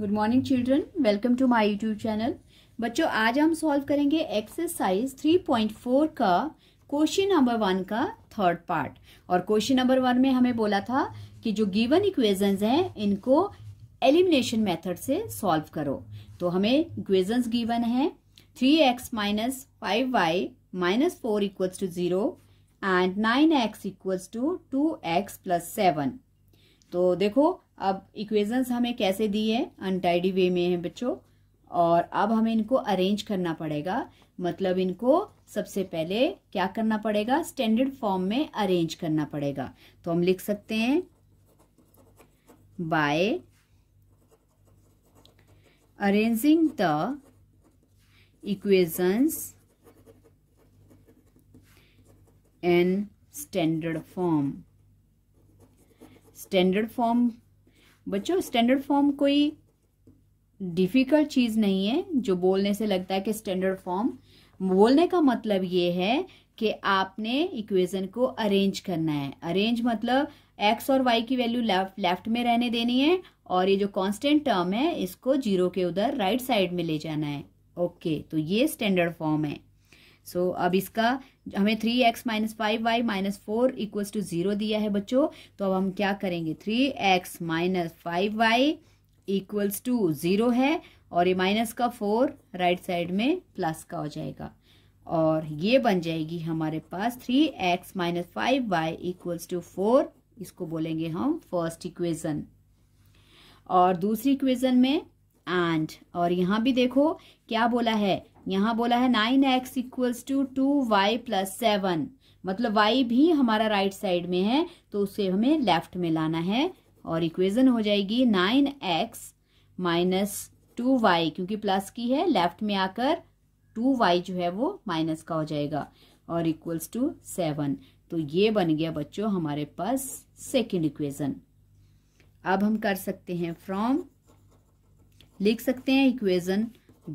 good morning children welcome to my YouTube channel बच्चों आज हम सॉल्व करेंगे एक्सरसाइज 3.4 का क्वेश्चन नंबर वन का थर्ड पार्ट और क्वेश्चन नंबर वन में हमें बोला था कि जो गिवन इक्वेशंस हैं इनको एलिमिनेशन मेथड से सॉल्व करो तो हमें इक्वेशंस गिवन है three x minus five y minus four equals to zero and nine x equals to two x plus seven तो देखो अब इक्वेजन्स हमें कैसे दी है अनटाइडी वे में है बच्चों और अब हमें इनको अरेंज करना पड़ेगा मतलब इनको सबसे पहले क्या करना पड़ेगा स्टैंडर्ड फॉर्म में अरेंज करना पड़ेगा तो हम लिख सकते हैं by arranging the equations in standard form standard form बच्चों स्टैंडर्ड फॉर्म कोई डिफिकल्ट चीज़ नहीं है जो बोलने से लगता है कि स्टैंडर्ड फॉर्म बोलने का मतलब ये है कि आपने इक्वेशन को अरेंज करना है अरेंज मतलब एक्स और वाई की वैल्यू लेफ्ट लेफ्ट में रहने देनी है और ये जो कांस्टेंट टर्म है इसको जीरो के उधर राइट साइड में ले जाना है ओके तो ये स्टैंडर्ड फॉर्म है सो so, अब इसका हमें three x minus five y minus four equals to zero दिया है बच्चों तो अब हम क्या करेंगे three x minus five y equals to zero है और ये माइनस का फोर राइट साइड में प्लस का हो जाएगा और ये बन जाएगी हमारे पास three x minus five y equals to four इसको बोलेंगे हम फर्स्ट इक्वेजन और दूसरी इक्वेजन में एंड और यहाँ भी देखो क्या बोला है यहाँ बोला है nine x equals to two y plus seven मतलब वाई भी हमारा राइट right साइड में है तो उसे हमें लेफ्ट में लाना है और इक्वेजन हो जाएगी nine x minus two y क्योंकि प्लस की है लेफ्ट में आकर टू वाई जो है वो माइनस का हो जाएगा और इक्वल्स टू सेवन तो ये बन गया बच्चों हमारे पास सेकेंड इक्वेजन अब हम कर सकते हैं फ्रॉम लिख सकते हैं इक्वेजन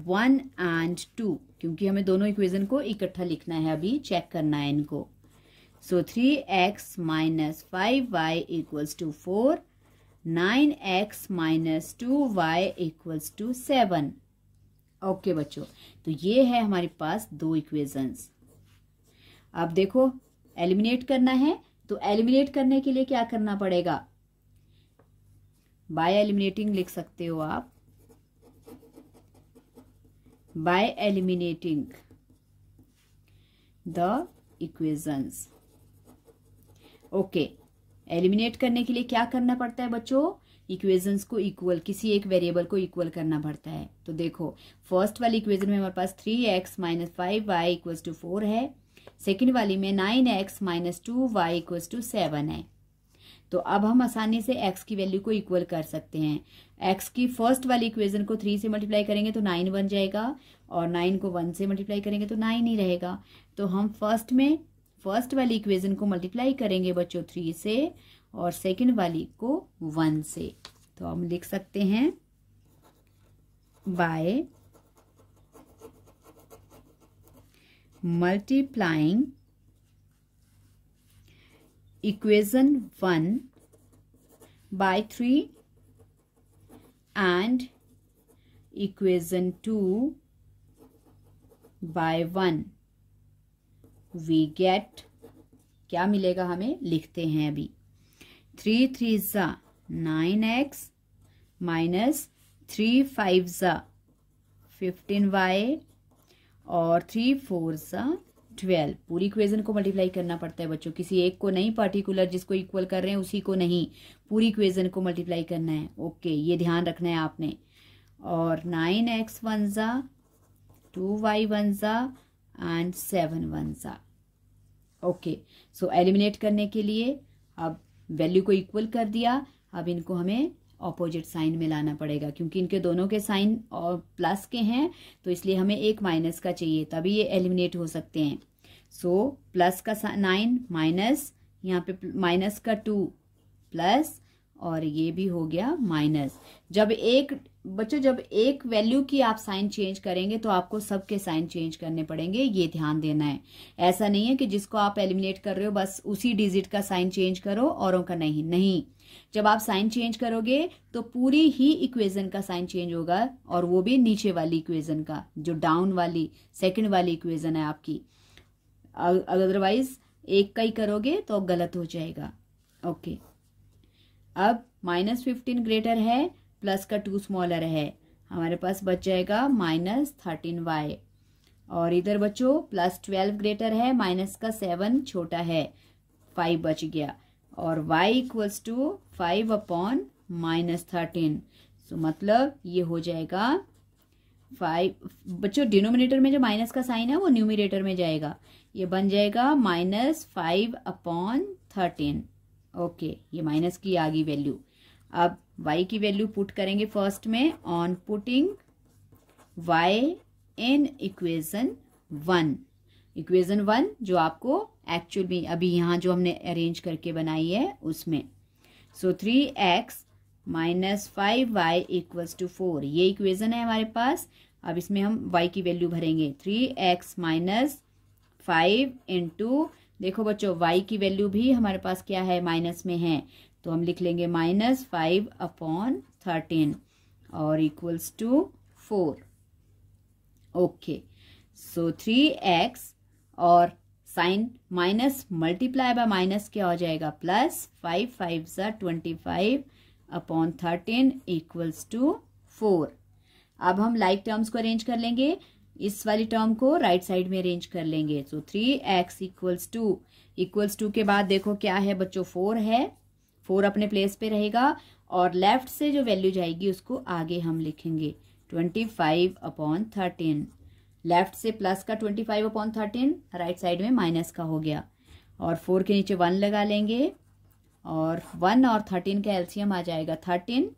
वन एंड टू क्योंकि हमें दोनों इक्वेजन को इकट्ठा लिखना है अभी चेक करना है इनको so three x minus five y equals to four nine x minus two y equals to seven okay बच्चों तो ये है हमारे पास दो इक्वेजन्स अब देखो एलिमिनेट करना है तो एलिमिनेट करने के लिए क्या करना पड़ेगा बाय एलिमिनेटिंग लिख सकते हो आप by eliminating the equations okay eliminate करने के लिए क्या करना पड़ता है बच्चों इक्वेजन्स को इक्वल किसी एक वेरिएबल को इक्वल करना पड़ता है तो देखो फर्स्ट वाली इक्वेजन में हमारे पास three x minus five y equal to four है सेकेंड वाली में nine x minus two y equal to seven है तो अब हम आसानी से एक्स की वैल्यू को इक्वल कर सकते हैं एक्स की फर्स्ट वाली इक्वेशन को थ्री से मल्टीप्लाई करेंगे तो नाइन बन जाएगा और नाइन को वन से मल्टीप्लाई करेंगे तो नाइन ही रहेगा तो हम फर्स्ट में फर्स्ट वाली इक्वेशन को मल्टीप्लाई करेंगे बच्चों थ्री से और सेकेंड वाली को वन से तो हम लिख सकते हैं by multiplying equation one by three and equation two by one we get क्या मिलेगा हमें लिखते हैं अभी थ्री थ्री ज़ा nine x minus three five ज़ा फिफ्टीन वाई और थ्री फोर सा ट्वेल्व पूरी इक्वेजन को मल्टीप्लाई करना पड़ता है बच्चों किसी एक को नहीं पर्टिकुलर जिसको इक्वल कर रहे हैं उसी को नहीं पूरी इक्वेजन को मल्टीप्लाई करना है ओके ये ध्यान रखना है आपने और नाइन एक्स वन ज़ा टू वाई वन ज़ा एंड सेवन वन ज़ा ओके सो एलिमिनेट करने के लिए अब वैल्यू को इक्वल कर दिया अब इनको हमें ऑपोजिट साइन में लाना पड़ेगा क्योंकि इनके दोनों के साइन और प्लस के हैं तो इसलिए हमें एक माइनस का चाहिए तभी ये एलिमिनेट हो सकते हैं सो प्लस का नाइन माइनस यहाँ पे माइनस का टू प्लस और ये भी हो गया माइनस जब एक बच्चों जब एक वैल्यू की आप साइन चेंज करेंगे तो आपको सबके साइन चेंज करने पड़ेंगे ये ध्यान देना है ऐसा नहीं है कि जिसको आप एलिमिनेट कर रहे हो बस उसी डिजिट का साइन चेंज करो औरों का नहीं नहीं जब आप साइन चेंज करोगे तो पूरी ही इक्वेशन का साइन चेंज होगा और वो भी नीचे वाली इक्वेशन का जो डाउन वाली सेकेंड वाली इक्वेशन है आपकी अदरवाइज एक का ही करोगे तो गलत हो जाएगा ओके अब माइनस फिफ्टीन ग्रेटर है प्लस का टू स्मॉलर है हमारे पास बच जाएगा माइनस थर्टीन वाई और इधर बच्चों प्लस ट्वेल्व ग्रेटर है माइनस का सेवन छोटा है फाइव बच गया और y equals to five upon minus thirteen so मतलब ये हो जाएगा फाइव बच्चों डिनोमिनेटर में जो माइनस का साइन है वो न्यूमिनेटर में जाएगा ये बन जाएगा minus five upon thirteen okay ये माइनस की आ गई वैल्यू अब y की वैल्यू पुट करेंगे फर्स्ट में on putting y in equation one equation one जो आपको एक्चुअल में अभी यहाँ जो हमने अरेंज करके बनाई है उसमें so three x minus five y equals to four ये इक्वेशन है हमारे पास अब इसमें हम y की वैल्यू भरेंगे three x minus five into देखो बच्चों y की वैल्यू भी हमारे पास क्या है माइनस में है तो हम लिख लेंगे माइनस फाइव अपॉन थर्टीन और equals to four okay so three x और sign minus multiply by minus क्या हो जाएगा प्लस फाइव फाइव सा twenty five upon thirteen equals to four अब हम लाइक like टर्म्स को अरेंज कर लेंगे इस वाली टर्म को राइट right साइड में अरेंज कर लेंगे so three x equals to equals to के बाद देखो क्या है बच्चों फोर है फोर अपने प्लेस पे रहेगा और लेफ्ट से जो वैल्यू जाएगी उसको आगे हम लिखेंगे twenty five upon thirteen left से प्लस का twenty five upon thirteen right side में माइनस का हो गया और फोर के नीचे वन लगा लेंगे और वन और थर्टीन का एल्सियम आ जाएगा थर्टीन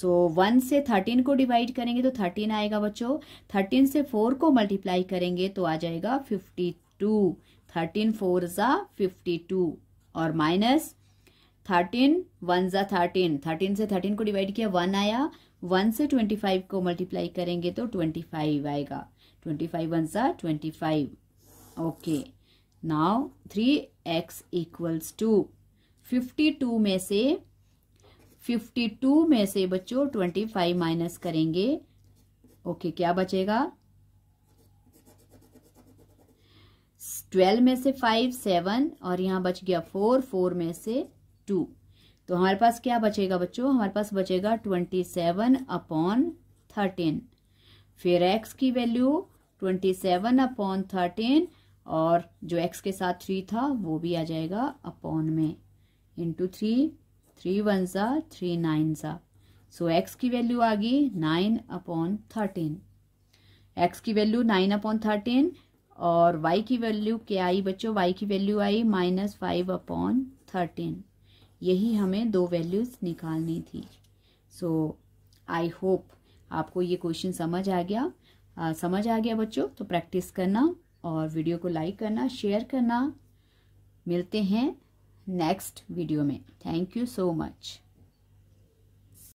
सो so, वन से थर्टीन को डिवाइड करेंगे तो थर्टीन आएगा बच्चों थर्टीन से फोर को मल्टीप्लाई करेंगे तो आ जाएगा फिफ्टी टू थर्टीन फोर ज़ा फिफ्टी टू और माइनस थर्टीन वन ज़ा थर्टीन थर्टीन से थर्टीन को डिवाइड किया वन आया वन से ट्वेंटी फाइव को मल्टीप्लाई करेंगे तो ट्वेंटी फाइव आएगा ट्वेंटी फाइव वन ज़ा twenty five okay now three x equals to 52 में से 52 में से बच्चों 25 माइनस करेंगे ओके क्या बचेगा 12 में से 5 7 और यहाँ बच गया 4 4 में से 2 तो हमारे पास क्या बचेगा बच्चों हमारे पास बचेगा 27 अपॉन थर्टीन फिर x की वैल्यू 27 अपॉन थर्टीन और जो x के साथ थ्री था वो भी आ जाएगा अपॉन में इंटू थ्री थ्री वन सा थ्री नाइन सा सो एक्स की वैल्यू आ गई नाइन अपॉन थर्टीन एक्स की वैल्यू नाइन अपॉन थर्टीन और वाई की वैल्यू क्या आई बच्चों वाई की वैल्यू आई माइनस फाइव अपॉन थर्टीन यही हमें दो वैल्यूज़ निकालनी थी सो आई होप आपको ये क्वेश्चन समझ आ गया आ, समझ आ गया बच्चों तो प्रैक्टिस करना और वीडियो को लाइक करना शेयर करना मिलते हैं नेक्स्ट वीडियो में थैंक यू सो मच